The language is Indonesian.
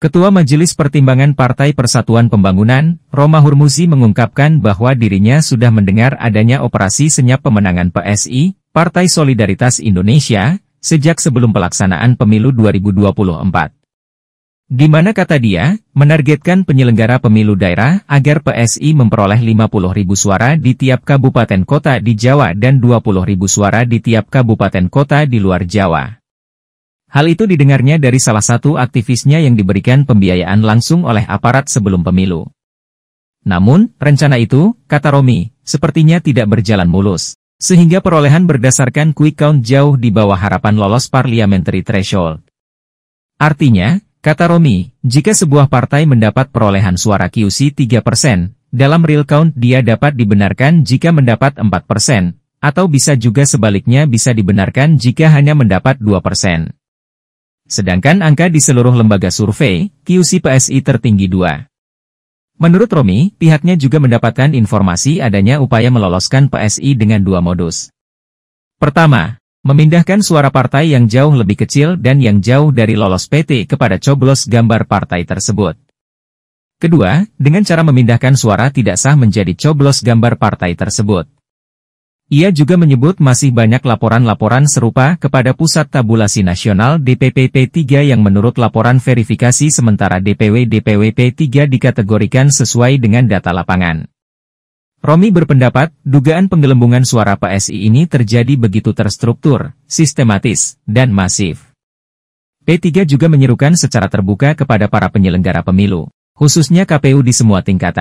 Ketua Majelis Pertimbangan Partai Persatuan Pembangunan, Roma Hurmuzi mengungkapkan bahwa dirinya sudah mendengar adanya operasi senyap pemenangan PSI, Partai Solidaritas Indonesia, sejak sebelum pelaksanaan pemilu 2024. Di mana kata dia, menargetkan penyelenggara pemilu daerah agar PSI memperoleh 50 ribu suara di tiap kabupaten kota di Jawa dan 20 ribu suara di tiap kabupaten kota di luar Jawa. Hal itu didengarnya dari salah satu aktivisnya yang diberikan pembiayaan langsung oleh aparat sebelum pemilu. Namun, rencana itu, kata Romi, sepertinya tidak berjalan mulus, sehingga perolehan berdasarkan quick count jauh di bawah harapan lolos parliamentary threshold. Artinya, kata Romi, jika sebuah partai mendapat perolehan suara QC 3%, dalam real count dia dapat dibenarkan jika mendapat 4%, atau bisa juga sebaliknya bisa dibenarkan jika hanya mendapat 2%. Sedangkan angka di seluruh lembaga survei, QC PSI tertinggi dua. Menurut Romi, pihaknya juga mendapatkan informasi adanya upaya meloloskan PSI dengan dua modus. Pertama, memindahkan suara partai yang jauh lebih kecil dan yang jauh dari lolos PT kepada coblos gambar partai tersebut. Kedua, dengan cara memindahkan suara tidak sah menjadi coblos gambar partai tersebut. Ia juga menyebut masih banyak laporan-laporan serupa kepada Pusat Tabulasi Nasional DPPP3 yang menurut laporan verifikasi sementara dpw DPW p 3 dikategorikan sesuai dengan data lapangan. Romi berpendapat, dugaan penggelembungan suara PSI ini terjadi begitu terstruktur, sistematis, dan masif. P3 juga menyerukan secara terbuka kepada para penyelenggara pemilu, khususnya KPU di semua tingkatan.